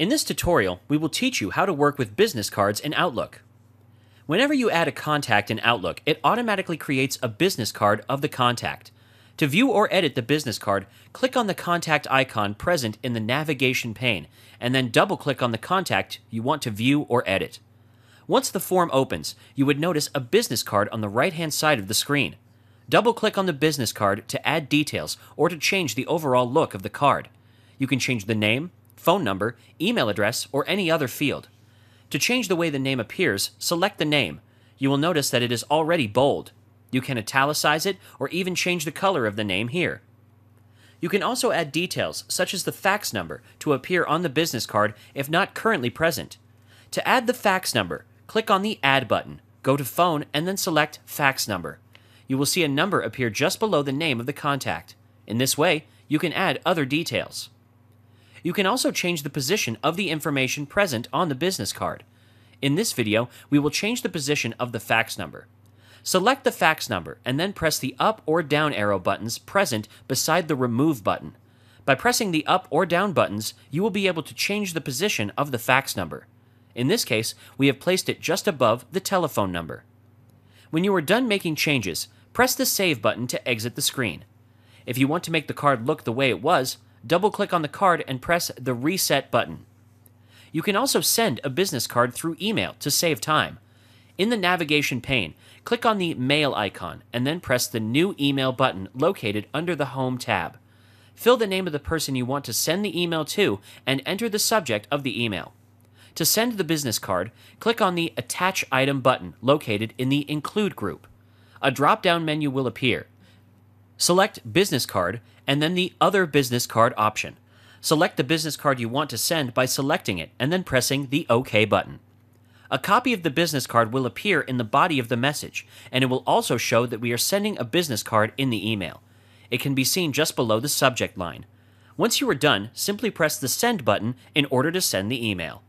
In this tutorial, we will teach you how to work with business cards in Outlook. Whenever you add a contact in Outlook, it automatically creates a business card of the contact. To view or edit the business card, click on the contact icon present in the navigation pane, and then double-click on the contact you want to view or edit. Once the form opens, you would notice a business card on the right-hand side of the screen. Double-click on the business card to add details or to change the overall look of the card. You can change the name, phone number, email address, or any other field. To change the way the name appears, select the name. You will notice that it is already bold. You can italicize it or even change the color of the name here. You can also add details, such as the fax number, to appear on the business card if not currently present. To add the fax number, click on the Add button, go to Phone, and then select Fax Number. You will see a number appear just below the name of the contact. In this way, you can add other details. You can also change the position of the information present on the business card. In this video, we will change the position of the fax number. Select the fax number and then press the up or down arrow buttons present beside the remove button. By pressing the up or down buttons, you will be able to change the position of the fax number. In this case, we have placed it just above the telephone number. When you are done making changes, press the Save button to exit the screen. If you want to make the card look the way it was, double click on the card and press the reset button. You can also send a business card through email to save time. In the navigation pane, click on the mail icon and then press the new email button located under the home tab. Fill the name of the person you want to send the email to and enter the subject of the email. To send the business card, click on the Attach Item button located in the Include group. A drop down menu will appear. Select Business Card and then the Other Business Card option. Select the business card you want to send by selecting it and then pressing the OK button. A copy of the business card will appear in the body of the message, and it will also show that we are sending a business card in the email. It can be seen just below the subject line. Once you are done, simply press the Send button in order to send the email.